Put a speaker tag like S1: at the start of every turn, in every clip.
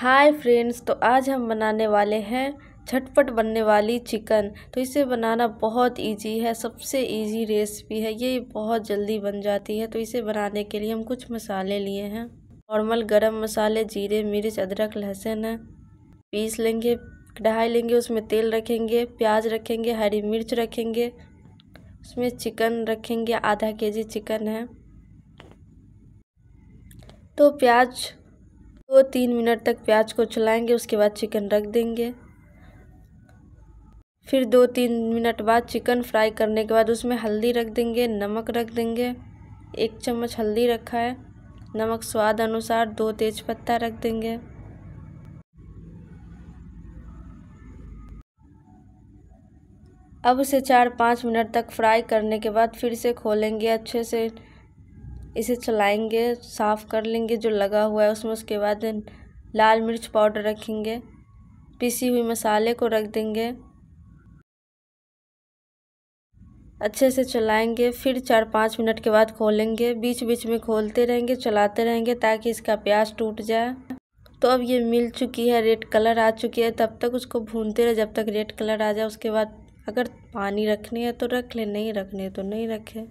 S1: hi friends तो आज हम बनाने वाले हैं झटपट बनने वाली चिकन तो इसे बनाना बहुत इजी है सबसे इजी रेसिपी है ये बहुत जल्दी बन जाती है तो इसे बनाने के लिए हम कुछ मसाले लिए हैं नॉर्मल गरम मसाले जीरे मिर्च अदरक लहसुन है पीस लेंगे कढ़ाई लेंगे उसमें तेल रखेंगे प्याज रखेंगे हरी मिर्च रखेंगे उसमें चिकन रखेंगे आधा जी चिकन है तो प्याज दो तो तीन मिनट तक प्याज को चलाएंगे उसके बाद चिकन रख देंगे फिर दो तीन मिनट बाद चिकन फ्राई करने के बाद उसमें हल्दी रख देंगे नमक रख देंगे एक चम्मच हल्दी रखा है नमक स्वाद अनुसार दो तेज पत्ता रख देंगे अब उसे चार पाँच मिनट तक फ्राई करने के बाद फिर से खोलेंगे अच्छे से इसे चलाएंगे साफ़ कर लेंगे जो लगा हुआ है उसमें उसके बाद लाल मिर्च पाउडर रखेंगे पिसी हुई मसाले को रख देंगे अच्छे से चलाएंगे फिर चार पाँच मिनट के बाद खोलेंगे बीच बीच में खोलते रहेंगे चलाते रहेंगे ताकि इसका प्याज टूट जाए तो अब ये मिल चुकी है रेड कलर आ चुकी है तब तक उसको भूनते रहे जब तक रेड कलर आ जाए उसके बाद अगर पानी रखनी है तो रख ले नहीं रखने तो नहीं रखें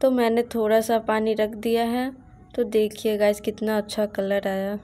S1: तो मैंने थोड़ा सा पानी रख दिया है तो देखिए गाइस कितना अच्छा कलर आया